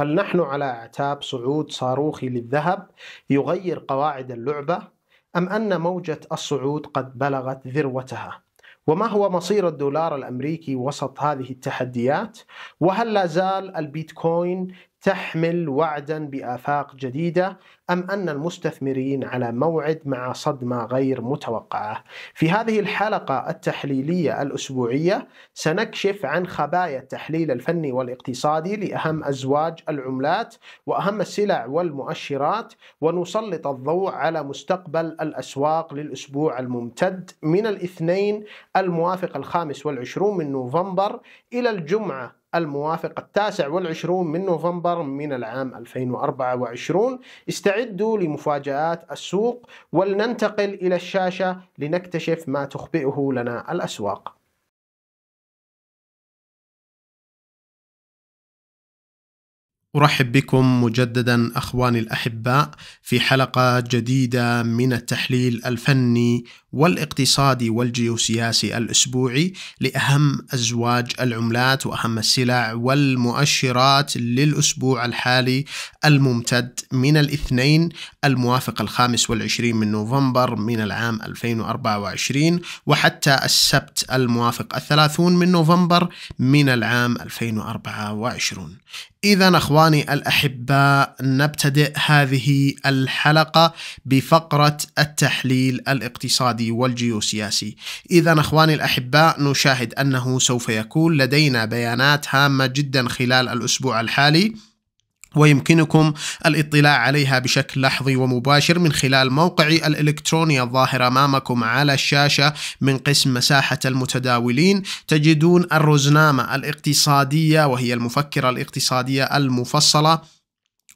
هل نحن على اعتاب صعود صاروخي للذهب يغير قواعد اللعبه ام ان موجه الصعود قد بلغت ذروتها وما هو مصير الدولار الامريكي وسط هذه التحديات؟ وهل لا زال البيتكوين تحمل وعدا بآفاق جديدة أم أن المستثمرين على موعد مع صدمة غير متوقعة؟ في هذه الحلقة التحليلية الأسبوعية سنكشف عن خبايا التحليل الفني والاقتصادي لأهم أزواج العملات وأهم السلع والمؤشرات ونسلط الضوء على مستقبل الأسواق للأسبوع الممتد من الاثنين الموافق الخامس والعشرون من نوفمبر إلى الجمعة الموافق التاسع والعشرون من نوفمبر من العام 2024 استعدوا لمفاجآت السوق ولننتقل إلى الشاشة لنكتشف ما تخبئه لنا الأسواق أرحب بكم مجددا أخواني الأحباء في حلقة جديدة من التحليل الفني والاقتصادي والجيوسياسي الأسبوعي لأهم أزواج العملات وأهم السلع والمؤشرات للأسبوع الحالي الممتد من الاثنين الموافق الخامس والعشرين من نوفمبر من العام 2024 وحتى السبت الموافق الثلاثون من نوفمبر من العام 2024 إذا أخواني الأحباء نبتدئ هذه الحلقة بفقرة التحليل الاقتصادي والجيوسياسي. إذا أخواني الأحباء نشاهد أنه سوف يكون لدينا بيانات هامة جدا خلال الأسبوع الحالي ويمكنكم الاطلاع عليها بشكل لحظي ومباشر من خلال موقعي الإلكتروني الظاهر أمامكم على الشاشة من قسم مساحة المتداولين تجدون الرزنامة الاقتصادية وهي المفكرة الاقتصادية المفصلة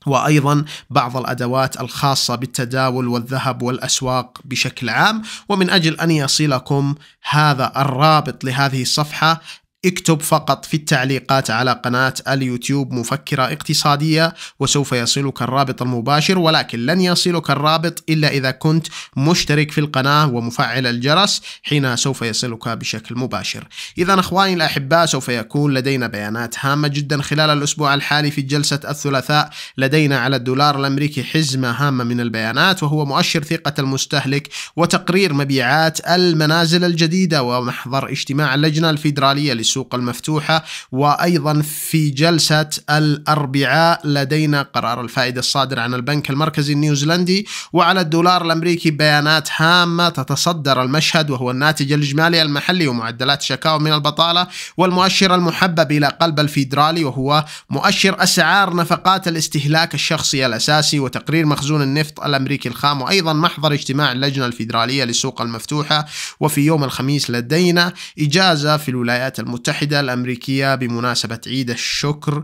وايضا بعض الادوات الخاصه بالتداول والذهب والاسواق بشكل عام ومن اجل ان يصلكم هذا الرابط لهذه الصفحه اكتب فقط في التعليقات على قناة اليوتيوب مفكرة اقتصادية وسوف يصلك الرابط المباشر ولكن لن يصلك الرابط إلا إذا كنت مشترك في القناة ومفعل الجرس حين سوف يصلك بشكل مباشر إذا أخواني الأحباء سوف يكون لدينا بيانات هامة جدا خلال الأسبوع الحالي في جلسة الثلاثاء لدينا على الدولار الأمريكي حزمة هامة من البيانات وهو مؤشر ثقة المستهلك وتقرير مبيعات المنازل الجديدة ومحضر اجتماع اللجنة الفيدرالية للسوق السوق المفتوحة وأيضا في جلسة الأربعاء لدينا قرار الفائدة الصادر عن البنك المركزي النيوزيلندي وعلى الدولار الأمريكي بيانات هامة تتصدر المشهد وهو الناتج الإجمالي المحلي ومعدلات شكاوى من البطالة والمؤشر المحبب إلى قلب الفيدرالي وهو مؤشر أسعار نفقات الاستهلاك الشخصي الأساسي وتقرير مخزون النفط الأمريكي الخام وأيضا محضر اجتماع اللجنة الفيدرالية للسوق المفتوحة وفي يوم الخميس لدينا إجازة في الولايات المتحدة المتحدة الأمريكية بمناسبة عيد الشكر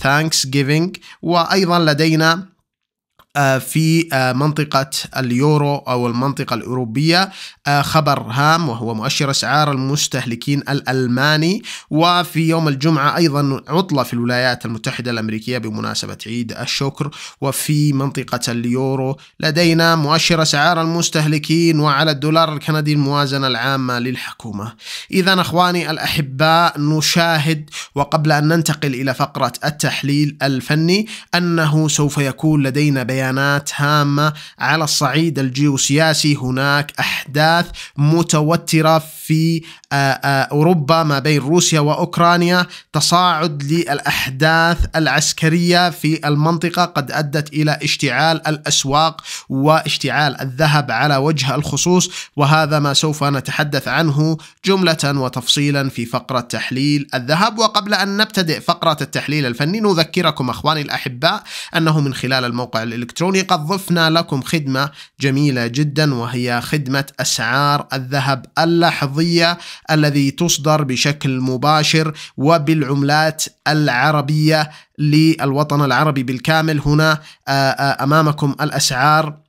ثانكس آه، جيفينج وأيضا لدينا آه، في آه، منطقة اليورو أو المنطقة الأوروبية آه، خبر هام وهو مؤشر أسعار المستهلكين الألماني وفي يوم الجمعة أيضا عطلة في الولايات المتحدة الأمريكية بمناسبة عيد الشكر وفي منطقة اليورو لدينا مؤشر أسعار المستهلكين وعلى الدولار الكندي الموازنة العامة للحكومة إذا أخواني الأحباء نشاهد وقبل أن ننتقل إلى فقرة التحليل الفني أنه سوف يكون لدينا بيان بيانات هامة على الصعيد الجيوسياسي هناك أحداث متوترة في آه، آه، أوروبا ما بين روسيا وأوكرانيا تصاعد للأحداث العسكرية في المنطقة قد أدت إلى اشتعال الأسواق واشتعال الذهب على وجه الخصوص وهذا ما سوف نتحدث عنه جملة وتفصيلا في فقرة تحليل الذهب وقبل أن نبتدئ فقرة التحليل الفني نذكركم أخواني الأحباء أنه من خلال الموقع الإلكتروني الإلكتروني قد ضفنا لكم خدمة جميلة جدا وهي خدمة أسعار الذهب اللحظية الذي تصدر بشكل مباشر وبالعملات العربية للوطن العربي بالكامل هنا أمامكم الأسعار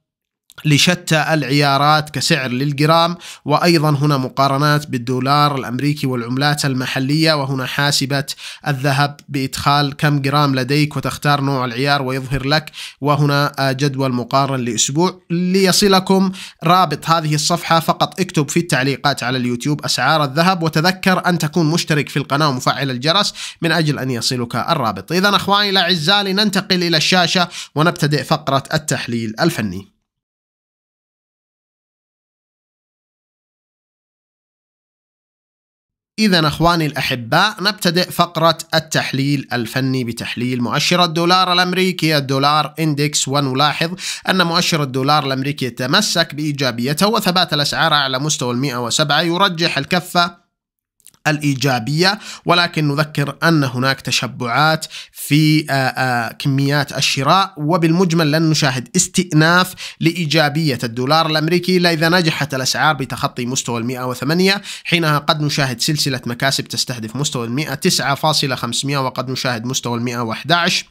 لشتى العيارات كسعر للجرام وأيضا هنا مقارنات بالدولار الأمريكي والعملات المحلية وهنا حاسبة الذهب بإدخال كم جرام لديك وتختار نوع العيار ويظهر لك وهنا جدول مقارن لأسبوع ليصلكم رابط هذه الصفحة فقط اكتب في التعليقات على اليوتيوب أسعار الذهب وتذكر أن تكون مشترك في القناة ومفعل الجرس من أجل أن يصلك الرابط إذا أخواني الأعزاء لننتقل إلى الشاشة ونبتدئ فقرة التحليل الفني إذا أخواني الأحباء نبتدئ فقرة التحليل الفني بتحليل مؤشر الدولار الأمريكي الدولار إندكس ونلاحظ أن مؤشر الدولار الأمريكي تمسك بإيجابيته وثبات الأسعار على مستوى 107 يرجح الكفة الإيجابية ولكن نذكر أن هناك تشبعات في آه، آه، كميات الشراء وبالمجمل لن نشاهد استئناف لإيجابية الدولار الأمريكي إلا إذا نجحت الأسعار بتخطي مستوى المئة وثمانية حينها قد نشاهد سلسلة مكاسب تستهدف مستوى المئة تسعة فاصلة وقد نشاهد مستوى المئة وأحد عشر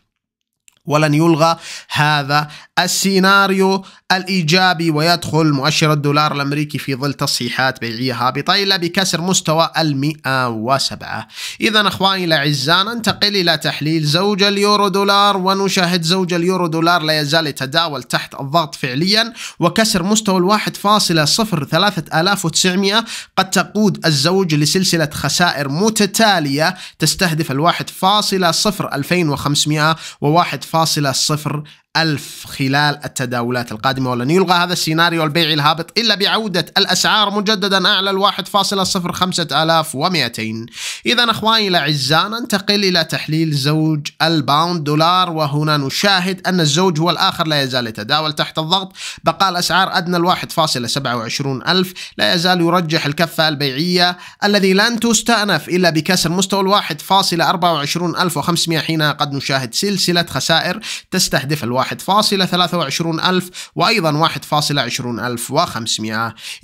ولن يلغى هذا السيناريو الإيجابي ويدخل مؤشر الدولار الأمريكي في ظل تصحيحات بيعية هابطة إلا بكسر مستوى المئة وسبعة إذا أخواني الأعزاء ننتقل إلى تحليل زوج اليورو دولار ونشاهد زوج اليورو دولار لا يزال يتداول تحت الضغط فعليا وكسر مستوى الواحد فاصلة صفر ثلاثة آلاف وتسعمية قد تقود الزوج لسلسلة خسائر متتالية تستهدف الواحد فاصلة صفر ألفين وخمسمائة وواحد 0.0 ألف خلال التداولات القادمة ولن يلغى هذا السيناريو البيعي الهابط إلا بعودة الأسعار مجددا أعلى الواحد فاصلة صفر خمسة آلاف ومئتين إذا أخواني الأعزاء ننتقل إلى تحليل زوج الباوند دولار وهنا نشاهد أن الزوج هو الآخر لا يزال يتداول تحت الضغط بقاء الأسعار أدنى الواحد فاصلة سبعة وعشرون ألف لا يزال يرجح الكفة البيعية الذي لن تستأنف إلا بكسر مستوى الواحد فاصلة أربعة وعشرون ألف وخمسمائة حين قد نشاهد سلسلة خسائر تستهدف الواحد 1.23 ألف وأيضا 1.20 ألف و500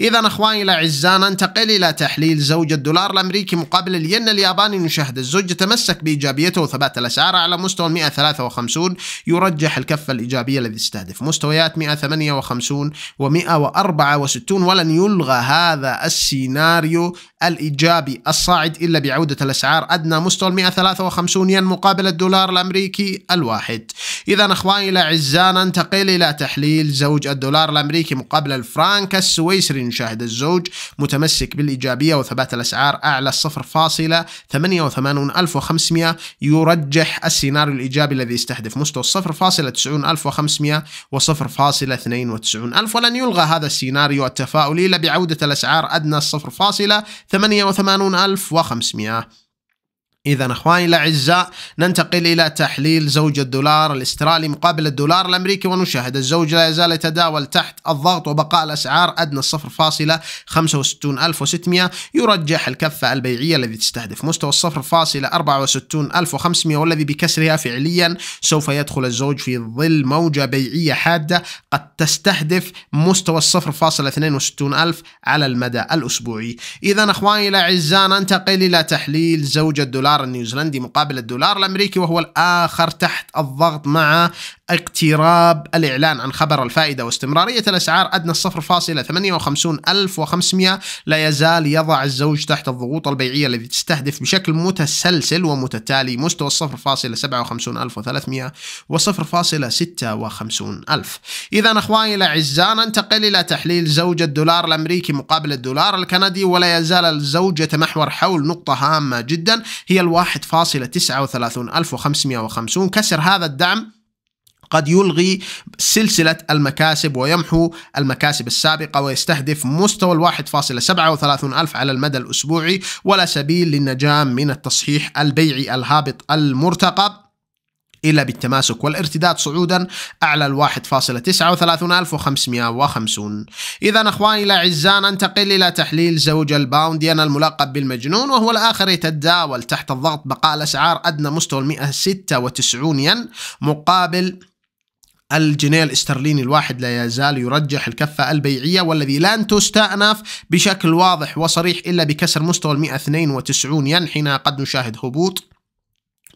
إذا أخواني الأعزاء ننتقل إلى تحليل زوج الدولار الأمريكي مقابل الين الياباني نشاهد الزوج يتمسك بإيجابيته وثبات الأسعار على مستوى 153 يرجح الكفة الإيجابية الذي استهدف مستويات 158 و 164 ولن يلغى هذا السيناريو الإيجابي الصاعد إلا بعودة الأسعار أدنى مستوى 153 ين مقابل الدولار الأمريكي الواحد إذا أخواني الأعزاء ننتقل إلى تحليل زوج الدولار الأمريكي مقابل الفرنك السويسري نشاهد الزوج متمسك بالإيجابية وثبات الأسعار أعلى 0.88500 يرجح السيناريو الإيجابي الذي يستهدف مستوى 0.90500 و 0.92000 ولن يلغى هذا السيناريو التفاؤلي إلا بعودة الأسعار أدنى 0. 88500 إذا أخواني الأعزاء ننتقل إلى تحليل زوج الدولار الاسترالي مقابل الدولار الأمريكي ونشاهد الزوج لا يزال يتداول تحت الضغط وبقاء الأسعار أدنى 0.65600 يرجح الكفة البيعية الذي تستهدف مستوى 0.64500 والذي بكسرها فعليا سوف يدخل الزوج في ظل موجة بيعية حادة قد تستهدف مستوى 0.62000 على المدى الأسبوعي إذا أخواني الأعزاء ننتقل إلى تحليل زوج الدولار الدولار النيوزيلندي مقابل الدولار الامريكي وهو الاخر تحت الضغط مع اقتراب الاعلان عن خبر الفائده واستمراريه الاسعار ادنى 0.58500 لا يزال يضع الزوج تحت الضغوط البيعيه التي تستهدف بشكل متسلسل ومتتالي مستوى 0.57300 و0.56000 اذا اخواني الاعزاء ننتقل الى تحليل زوج الدولار الامريكي مقابل الدولار الكندي ولا يزال الزوج يتمحور حول نقطه هامه جدا هي معدل 1.39550 كسر هذا الدعم قد يلغي سلسلة المكاسب ويمحو المكاسب السابقة ويستهدف مستوى الواحد فاصلة سبعة وثلاثون ألف على المدى الأسبوعي ولا سبيل للنجاة من التصحيح البيعي الهابط المرتقب إلا بالتماسك والارتداد صعودا أعلى ال 1.39550 إذا أخواني الأعزاء ننتقل إلى تحليل زوج الباونديان الملقب بالمجنون وهو الآخر يتداول تحت الضغط بقاء الأسعار أدنى مستوى ال 196 ين مقابل الجنيه الاسترليني الواحد لا يزال يرجح الكفة البيعية والذي لن تستأنف بشكل واضح وصريح إلا بكسر مستوى ال 192 ين حين قد نشاهد هبوط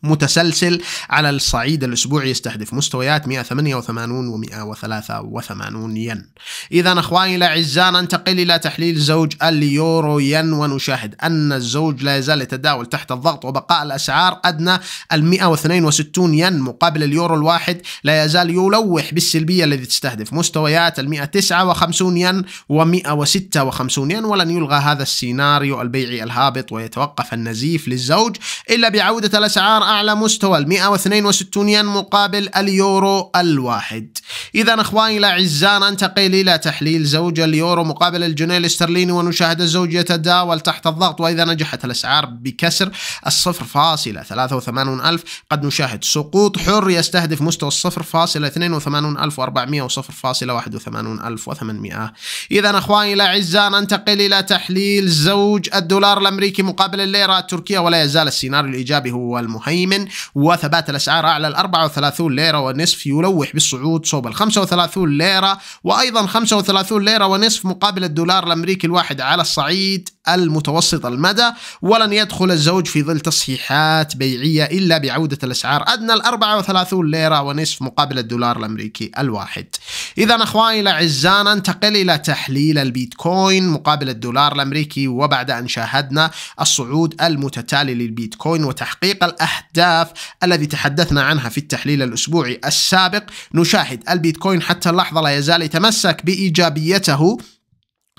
متسلسل على الصعيد الأسبوعي يستهدف مستويات 188 و 183 ين إذا أخواني الأعزاء ننتقل إلى تحليل زوج اليورو ين ونشاهد أن الزوج لا يزال يتداول تحت الضغط وبقاء الأسعار أدنى ال 162 ين مقابل اليورو الواحد لا يزال يلوح بالسلبية الذي تستهدف مستويات ال 159 ين و 156 ين ولن يلغى هذا السيناريو البيعي الهابط ويتوقف النزيف للزوج إلا بعودة الأسعار أعلى مستوى الـ 162 ين مقابل اليورو الواحد إذا أخواني الأعزاء ننتقل إلى تحليل زوج اليورو مقابل الجنيه الاسترليني ونشاهد الزوج يتداول تحت الضغط وإذا نجحت الأسعار بكسر الصفر فاصلة وثمانون ألف قد نشاهد سقوط حر يستهدف مستوى الصفر فاصلة وثمانون ألف وصفر فاصلة وثمانون الف وثمانمائة إذا أخواني الأعزاء ننتقل إلى تحليل زوج الدولار الأمريكي مقابل الليرة التركية ولا يزال السيناريو الإيجابي هو المهيمن مهيمن وثبات الأسعار أعلى ال 34 ليرة ونصف يلوح بالصعود صوب ال 35 ليرة وأيضا 35 ليرة ونصف مقابل الدولار الأمريكي الواحد على الصعيد المتوسط المدى ولن يدخل الزوج في ظل تصحيحات بيعية إلا بعودة الأسعار أدنى ال 34 ليرة ونصف مقابل الدولار الأمريكي الواحد إذا أخواني الأعزاء ننتقل إلى تحليل البيتكوين مقابل الدولار الأمريكي وبعد أن شاهدنا الصعود المتتالي للبيتكوين وتحقيق الأهداف الأهداف الذي تحدثنا عنها في التحليل الأسبوعي السابق نشاهد البيتكوين حتى اللحظة لا يزال يتمسك بإيجابيته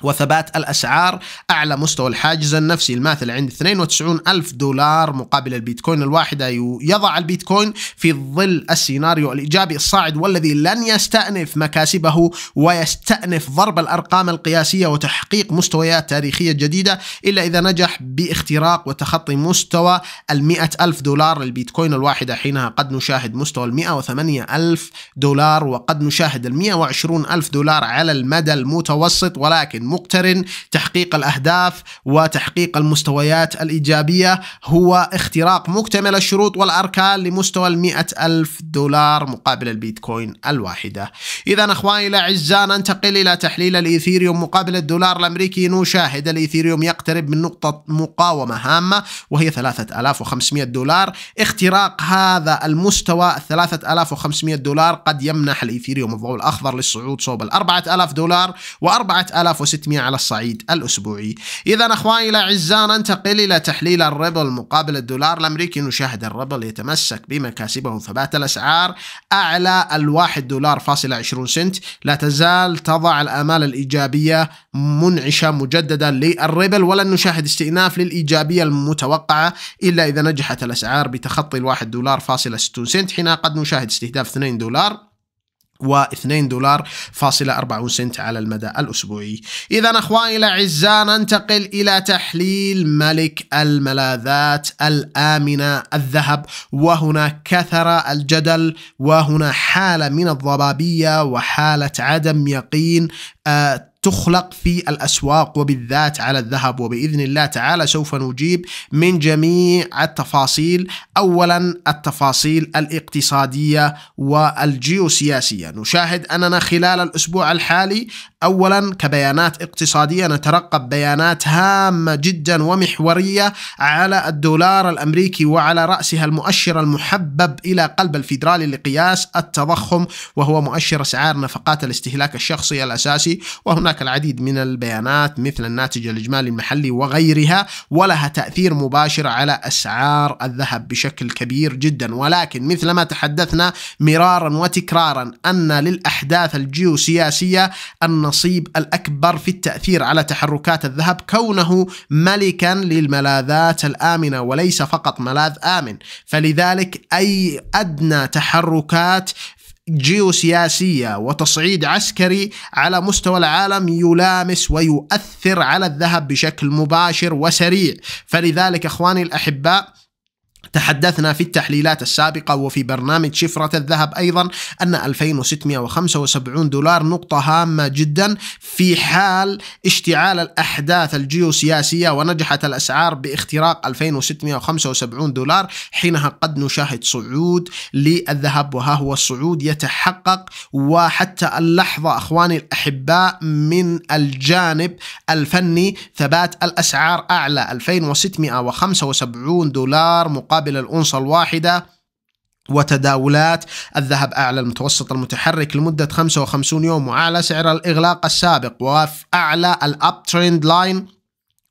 وثبات الأسعار أعلى مستوى الحاجز النفسي الماثل عند 92 ألف دولار مقابل البيتكوين الواحدة يضع البيتكوين في ظل السيناريو الإيجابي الصاعد والذي لن يستأنف مكاسبه ويستأنف ضرب الأرقام القياسية وتحقيق مستويات تاريخية جديدة إلا إذا نجح باختراق وتخطي مستوى المئة ألف دولار للبيتكوين الواحدة حينها قد نشاهد مستوى المئة وثمانية ألف دولار وقد نشاهد المئة وعشرون ألف دولار على المدى المتوسط ولكن مقترن تحقيق الأهداف وتحقيق المستويات الإيجابية هو اختراق مكتمل الشروط والأركان لمستوى المئة ألف دولار مقابل البيتكوين الواحدة إذا أخواني الأعزاء ننتقل إلى تحليل الإيثيريوم مقابل الدولار الأمريكي نشاهد الإيثيريوم يقترب من نقطة مقاومة هامة وهي 3500 دولار اختراق هذا المستوى 3500 دولار قد يمنح الإيثيريوم الضوء الأخضر للصعود صوب ال 4000 دولار و 4600 600 على الصعيد الأسبوعي إذا أخواني الأعزاء ننتقل إلى تحليل الريبل مقابل الدولار الأمريكي نشاهد الريبل يتمسك بمكاسبه وثبات الأسعار أعلى الواحد دولار فاصل 20 سنت لا تزال تضع الآمال الإيجابية منعشة مجددا للريبل ولن نشاهد استئناف للإيجابية المتوقعة إلا إذا نجحت الأسعار بتخطي الواحد دولار فاصل 60 سنت حين قد نشاهد استهداف 2 دولار و2 دولار فاصلة 40 سنت على المدى الأسبوعي إذا أخواني الأعزاء ننتقل إلى تحليل ملك الملاذات الآمنة الذهب وهنا كثر الجدل وهنا حالة من الضبابية وحالة عدم يقين آه، تخلق في الأسواق وبالذات على الذهب وبإذن الله تعالى سوف نجيب من جميع التفاصيل أولا التفاصيل الاقتصادية والجيوسياسية نشاهد أننا خلال الأسبوع الحالي اولا كبيانات اقتصاديه نترقب بيانات هامه جدا ومحوريه على الدولار الامريكي وعلى راسها المؤشر المحبب الى قلب الفيدرالي لقياس التضخم وهو مؤشر اسعار نفقات الاستهلاك الشخصي الاساسي وهناك العديد من البيانات مثل الناتج الاجمالي المحلي وغيرها ولها تاثير مباشر على اسعار الذهب بشكل كبير جدا ولكن مثلما تحدثنا مرارا وتكرارا ان للاحداث الجيوسياسيه ان النصيب الأكبر في التأثير على تحركات الذهب كونه ملكا للملاذات الآمنة وليس فقط ملاذ آمن فلذلك أي أدنى تحركات جيوسياسية وتصعيد عسكري على مستوى العالم يلامس ويؤثر على الذهب بشكل مباشر وسريع فلذلك أخواني الأحباء تحدثنا في التحليلات السابقة وفي برنامج شفرة الذهب أيضا أن 2675 دولار نقطة هامة جدا في حال اشتعال الأحداث الجيوسياسية ونجحت الأسعار باختراق 2675 دولار حينها قد نشاهد صعود للذهب وها هو الصعود يتحقق وحتى اللحظة أخواني الأحباء من الجانب الفني ثبات الأسعار أعلى 2675 دولار مقابل مقابل إلى الأونصة الواحدة وتداولات الذهب أعلى المتوسط المتحرك لمدة 55 يوم وأعلى سعر الإغلاق السابق وأعلى الأب ترند لاين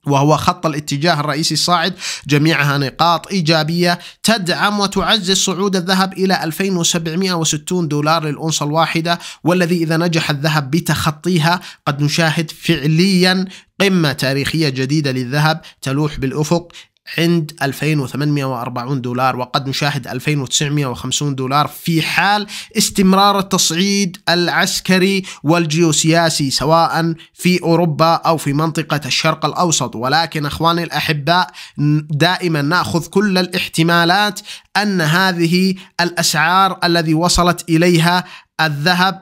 وهو خط الاتجاه الرئيسي الصاعد جميعها نقاط إيجابية تدعم وتعزز صعود الذهب إلى 2760 دولار للأونصة الواحدة والذي إذا نجح الذهب بتخطيها قد نشاهد فعليا قمة تاريخية جديدة للذهب تلوح بالأفق عند 2840 دولار وقد نشاهد 2950 دولار في حال استمرار التصعيد العسكري والجيوسياسي سواء في اوروبا او في منطقه الشرق الاوسط ولكن اخواني الاحباء دائما ناخذ كل الاحتمالات ان هذه الاسعار الذي وصلت اليها الذهب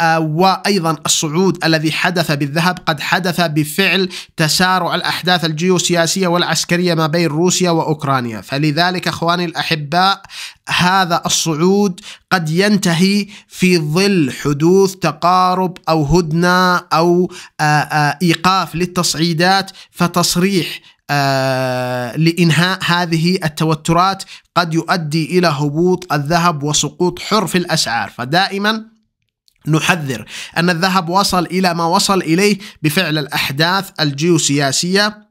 آه، وايضا الصعود الذي حدث بالذهب قد حدث بفعل تسارع الاحداث الجيوسياسيه والعسكريه ما بين روسيا واوكرانيا، فلذلك اخواني الاحباء هذا الصعود قد ينتهي في ظل حدوث تقارب او هدنه او آه، آه، ايقاف للتصعيدات فتصريح آه لإنهاء هذه التوترات قد يؤدي إلى هبوط الذهب وسقوط حر في الأسعار فدائما نحذر أن الذهب وصل إلى ما وصل إليه بفعل الأحداث الجيوسياسية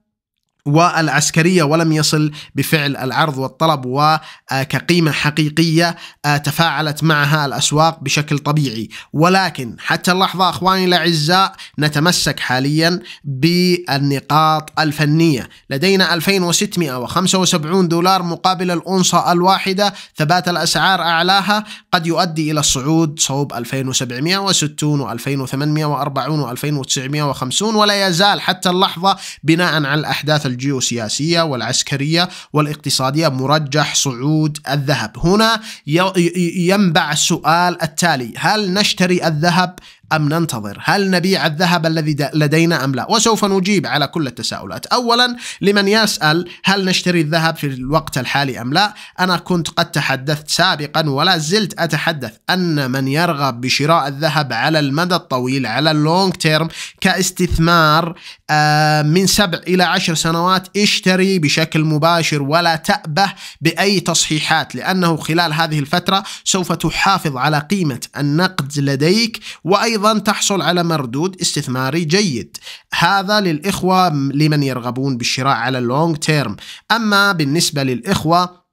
والعسكرية ولم يصل بفعل العرض والطلب وكقيمة حقيقية تفاعلت معها الأسواق بشكل طبيعي ولكن حتى اللحظة أخواني الأعزاء نتمسك حاليا بالنقاط الفنية لدينا 2675 دولار مقابل الأونصة الواحدة ثبات الأسعار أعلاها قد يؤدي إلى الصعود صوب 2760 و2840 و2950 ولا يزال حتى اللحظة بناء على الأحداث الجيوسياسية والعسكرية والاقتصادية مرجح صعود الذهب هنا ينبع السؤال التالي هل نشتري الذهب أم ننتظر هل نبيع الذهب الذي لدينا أم لا وسوف نجيب على كل التساؤلات أولا لمن يسأل هل نشتري الذهب في الوقت الحالي أم لا أنا كنت قد تحدثت سابقا ولا زلت أتحدث أن من يرغب بشراء الذهب على المدى الطويل على اللونج تيرم كاستثمار آه، من سبع إلى عشر سنوات اشتري بشكل مباشر ولا تأبه بأي تصحيحات لأنه خلال هذه الفترة سوف تحافظ على قيمة النقد لديك وأيضا أيضا تحصل على مردود استثماري جيد هذا للإخوة لمن يرغبون بالشراء على اللونج تيرم أما بالنسبة للإخوة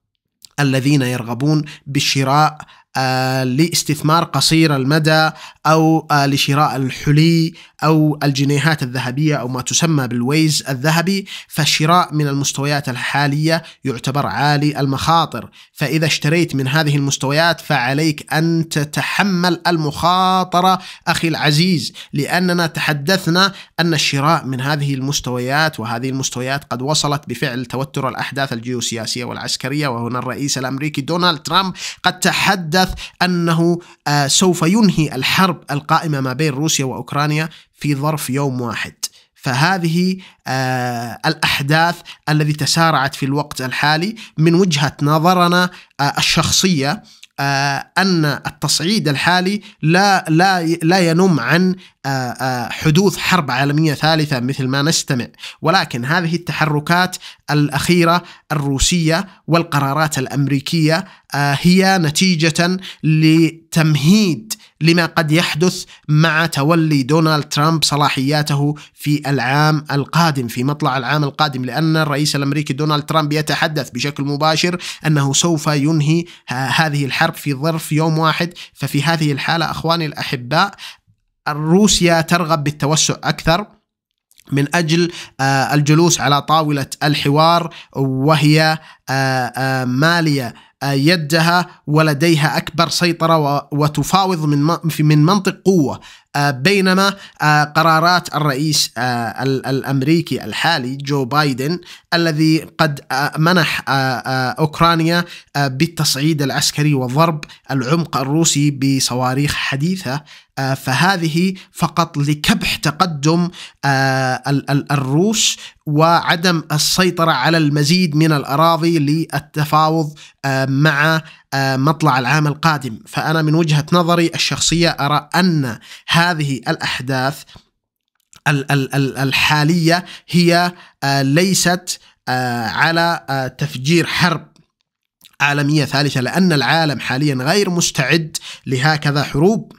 الذين يرغبون بالشراء آه، لاستثمار قصير المدى أو آه، لشراء الحلي أو الجنيهات الذهبية أو ما تسمى بالويز الذهبي فالشراء من المستويات الحالية يعتبر عالي المخاطر فإذا اشتريت من هذه المستويات فعليك أن تتحمل المخاطرة أخي العزيز لأننا تحدثنا أن الشراء من هذه المستويات وهذه المستويات قد وصلت بفعل توتر الأحداث الجيوسياسية والعسكرية وهنا الرئيس الأمريكي دونالد ترامب قد تحدى حدث أنه آه، سوف ينهي الحرب القائمة ما بين روسيا وأوكرانيا في ظرف يوم واحد فهذه آه، الأحداث التي تسارعت في الوقت الحالي من وجهة نظرنا آه، الشخصية آه، ان التصعيد الحالي لا لا لا ينم عن آه، آه، حدوث حرب عالميه ثالثه مثل ما نستمع، ولكن هذه التحركات الاخيره الروسيه والقرارات الامريكيه هي نتيجه لتمهيد لما قد يحدث مع تولي دونالد ترامب صلاحياته في العام القادم في مطلع العام القادم لأن الرئيس الأمريكي دونالد ترامب يتحدث بشكل مباشر أنه سوف ينهي هذه الحرب في ظرف يوم واحد ففي هذه الحالة أخواني الأحباء روسيا ترغب بالتوسع أكثر من اجل آه، الجلوس على طاوله الحوار وهي آه، آه، ماليه يدها ولديها أكبر سيطرة وتفاوض من من منطق قوة آه، بينما آه، قرارات الرئيس آه، الأمريكي الحالي جو بايدن الذي قد منح أوكرانيا بالتصعيد العسكري وضرب العمق الروسي بصواريخ حديثة آه، فهذه فقط لكبح تقدم آه، الروس وعدم السيطرة على المزيد من الأراضي للتفاوض آه، مع مطلع العام القادم فأنا من وجهة نظري الشخصية أرى أن هذه الأحداث الحالية هي ليست على تفجير حرب عالمية ثالثة لأن العالم حاليا غير مستعد لهكذا حروب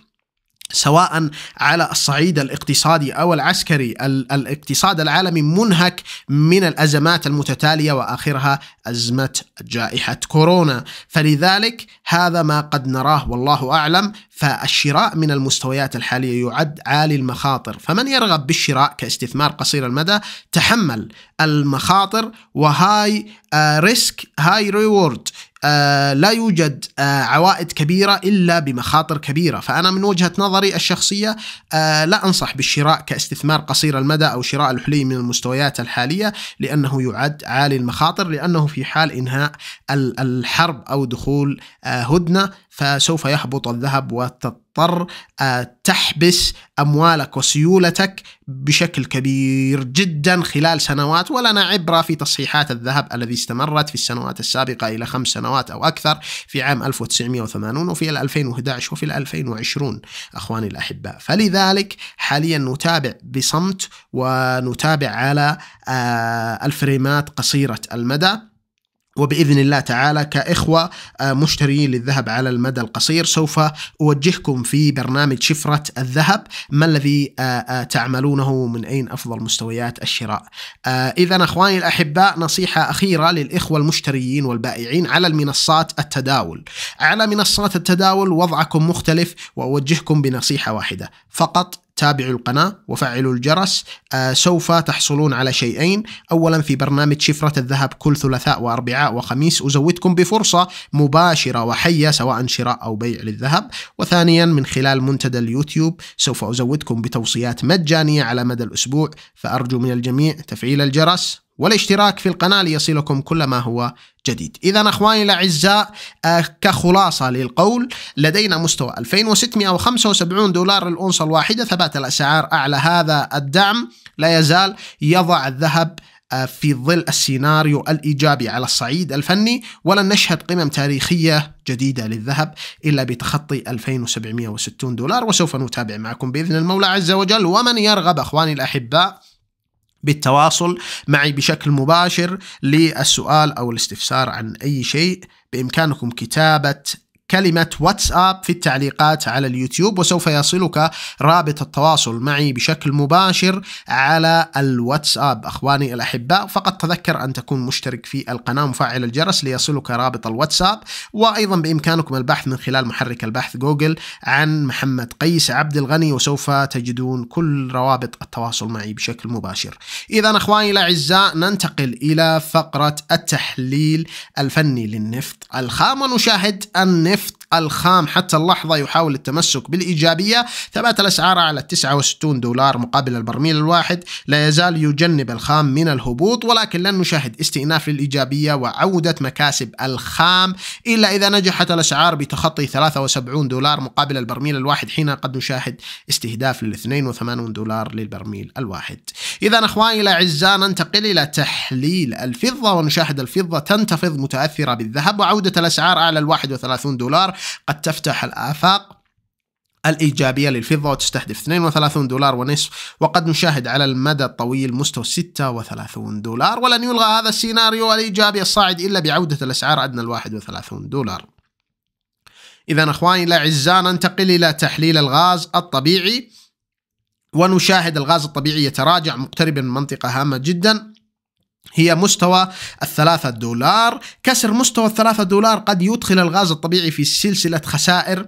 سواء على الصعيد الاقتصادي او العسكري الاقتصاد العالمي منهك من الازمات المتتاليه واخرها ازمه جائحه كورونا فلذلك هذا ما قد نراه والله اعلم فالشراء من المستويات الحاليه يعد عالي المخاطر فمن يرغب بالشراء كاستثمار قصير المدى تحمل المخاطر وهاي ريسك هاي ريورد آه، لا يوجد آه، عوائد كبيرة إلا بمخاطر كبيرة فأنا من وجهة نظري الشخصية آه، لا أنصح بالشراء كاستثمار قصير المدى أو شراء الحلي من المستويات الحالية لأنه يعد عالي المخاطر لأنه في حال إنهاء الحرب أو دخول هدنة فسوف يهبط الذهب وتضطر آه، تحبس أموالك وسيولتك بشكل كبير جدا خلال سنوات ولنا عبرة في تصحيحات الذهب الذي استمرت في السنوات السابقة إلى خمس سنوات أو أكثر في عام 1980 وفي 2011 وفي 2020 أخواني الأحباء فلذلك حاليا نتابع بصمت ونتابع على آه، الفريمات قصيرة المدى وباذن الله تعالى كاخوه آه، مشترين للذهب على المدى القصير سوف اوجهكم في برنامج شفره الذهب ما الذي آه، آه، تعملونه من اين افضل مستويات الشراء. اذا اخواني الاحباء نصيحه اخيره للاخوه المشتريين والبائعين على المنصات التداول. على منصات التداول وضعكم مختلف واوجهكم بنصيحه واحده فقط تابعوا القناة وفعلوا الجرس آه سوف تحصلون على شيئين أولا في برنامج شفرة الذهب كل ثلاثاء وأربعاء وخميس أزودكم بفرصة مباشرة وحية سواء شراء أو بيع للذهب وثانيا من خلال منتدى اليوتيوب سوف أزودكم بتوصيات مجانية على مدى الأسبوع فأرجو من الجميع تفعيل الجرس والاشتراك في القناة ليصلكم كل ما هو جديد إذا أخواني الأعزاء آه، كخلاصة للقول لدينا مستوى 2675 دولار للأونصة الواحدة ثبات الأسعار أعلى هذا الدعم لا يزال يضع الذهب آه، في ظل السيناريو الايجابي على الصعيد الفني ولن نشهد قمم تاريخيه جديده للذهب الا بتخطي 2760 دولار وسوف نتابع معكم باذن المولى عز وجل ومن يرغب اخواني الاحباء بالتواصل معي بشكل مباشر للسؤال أو الاستفسار عن أي شيء بإمكانكم كتابة كلمة واتساب في التعليقات على اليوتيوب وسوف يصلك رابط التواصل معي بشكل مباشر على الواتساب أخواني الأحباء فقط تذكر أن تكون مشترك في القناة ومفعل الجرس ليصلك رابط الواتساب وأيضا بإمكانكم البحث من خلال محرك البحث جوجل عن محمد قيس عبد الغني وسوف تجدون كل روابط التواصل معي بشكل مباشر إذا أخواني الأعزاء ننتقل إلى فقرة التحليل الفني للنفط الخام ونشاهد النفط الخام حتى اللحظة يحاول التمسك بالإيجابية ثبات الأسعار على 69 دولار مقابل البرميل الواحد لا يزال يجنب الخام من الهبوط ولكن لن نشاهد استئناف للإيجابية وعودة مكاسب الخام إلا إذا نجحت الأسعار بتخطي 73 دولار مقابل البرميل الواحد حين قد نشاهد استهداف لل 82 دولار للبرميل الواحد إذا أخواني الأعزاء ننتقل إلى تحليل الفضة ونشاهد الفضة تنتفض متأثرة بالذهب وعودة الأسعار أعلى ال 31 دولار قد تفتح الآفاق الإيجابية للفضة وتستهدف 32 دولار ونصف وقد نشاهد على المدى الطويل مستوى 36 دولار ولن يلغى هذا السيناريو الإيجابي الصاعد إلا بعودة الأسعار أدنى ال 31 دولار إذا أخواني الأعزاء ننتقل إلى تحليل الغاز الطبيعي ونشاهد الغاز الطبيعي يتراجع مقتربا من منطقة هامة جدا هي مستوى الثلاثة دولار كسر مستوى الثلاثة دولار قد يدخل الغاز الطبيعي في سلسلة خسائر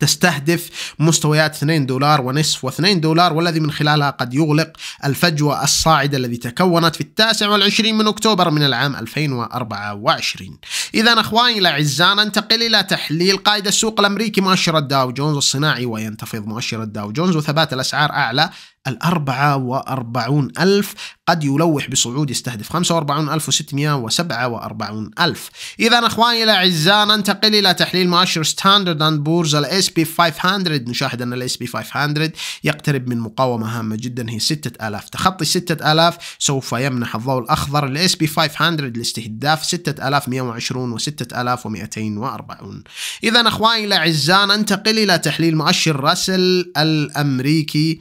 تستهدف مستويات 2 دولار ونصف و2 دولار والذي من خلالها قد يغلق الفجوة الصاعدة الذي تكونت في التاسع والعشرين من أكتوبر من العام 2024 إذا أخواني الأعزاء ننتقل إلى تحليل قائد السوق الأمريكي مؤشر الداو جونز الصناعي وينتفض مؤشر الداو جونز وثبات الأسعار أعلى الأربعة وأربعون ألف قد يلوح بصعود يستهدف خمسة وأربعون ألف وستمائة وسبعة وأربعون ألف إذا أخواني الأعزاء ننتقل إلى تحليل مؤشر ستاندرد أند بورز الاس بي 500 نشاهد أن الاس بي 500 يقترب من مقاومة هامة جدا هي 6000 تخطي 6000 سوف يمنح الضوء الأخضر الاس بي 500 لاستهداف 6120 و 6240 إذا أخواني الأعزاء ننتقل إلى تحليل مؤشر راسل الأمريكي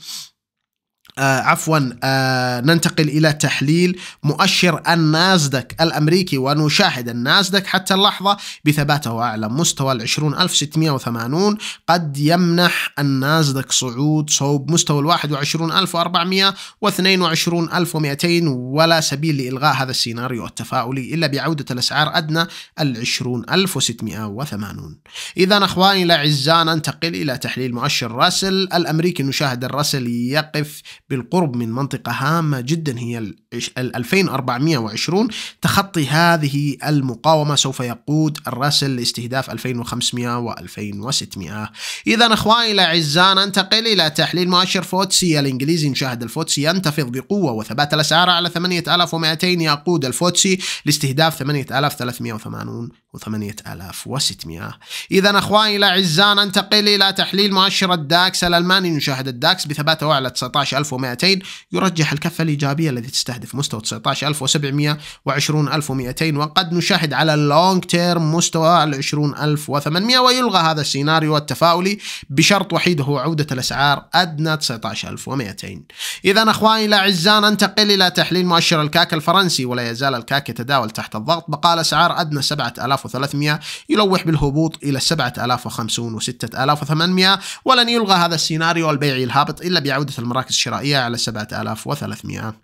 آه عفوا آه ننتقل إلى تحليل مؤشر النازدك الأمريكي ونشاهد النازدك حتى اللحظة بثباته أعلى مستوى ال 20680 قد يمنح النازدك صعود صوب مستوى ال 21400 و 22200 ولا سبيل لإلغاء هذا السيناريو التفاؤلي إلا بعودة الأسعار أدنى ال 20680 إذا أخواني الأعزاء ننتقل إلى تحليل مؤشر راسل الأمريكي نشاهد الراسل يقف بالقرب من منطقة هامة جدا هي ال 2420 تخطي هذه المقاومة سوف يقود الراسل لاستهداف 2500 و 2600 إذا أخواني الأعزاء ننتقل إلى تحليل مؤشر فوتسي الإنجليزي نشاهد الفوتسي ينتفض بقوة وثبات الأسعار على 8200 يقود الفوتسي لاستهداف 8380 و 8600 إذا أخواني الأعزاء ننتقل إلى تحليل مؤشر الداكس الألماني نشاهد الداكس بثباته على 19000 200 يرجح الكفة الإيجابية التي تستهدف مستوى 19700 و20200 وقد نشاهد على اللونج تيرم مستوى ال 20800 ويلغى هذا السيناريو التفاؤلي بشرط وحيد هو عودة الأسعار أدنى 19200 إذا أخواني الأعزاء ننتقل إلى تحليل مؤشر الكاك الفرنسي ولا يزال الكاك يتداول تحت الضغط بقال أسعار أدنى 7300 يلوح بالهبوط إلى 7050 و 6800 ولن يلغى هذا السيناريو البيعي الهابط إلا بعودة المراكز الشرائية الحالية على 7300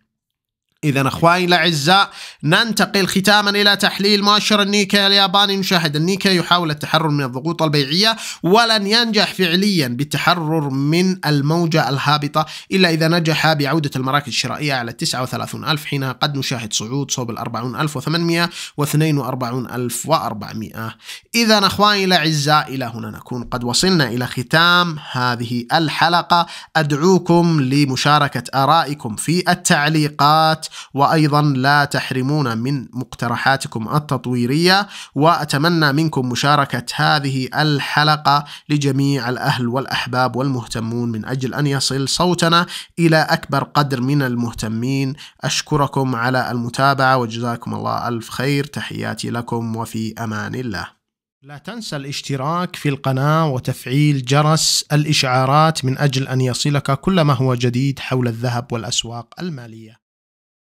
إذا أخواني الأعزاء ننتقل ختاما إلى تحليل مؤشر النيكا الياباني نشاهد النيكا يحاول التحرر من الضغوط البيعية ولن ينجح فعليا بالتحرر من الموجة الهابطة إلا إذا نجح بعودة المراكز الشرائية على 39 ألف حين قد نشاهد صعود صوب ال 40800 و 42400 إذا أخواني الأعزاء إلى هنا نكون قد وصلنا إلى ختام هذه الحلقة أدعوكم لمشاركة آرائكم في التعليقات وأيضا لا تحرمون من مقترحاتكم التطويرية وأتمنى منكم مشاركة هذه الحلقة لجميع الأهل والأحباب والمهتمون من أجل أن يصل صوتنا إلى أكبر قدر من المهتمين أشكركم على المتابعة وجزاكم الله ألف خير تحياتي لكم وفي أمان الله لا تنسى الاشتراك في القناة وتفعيل جرس الإشعارات من أجل أن يصلك كل ما هو جديد حول الذهب والأسواق المالية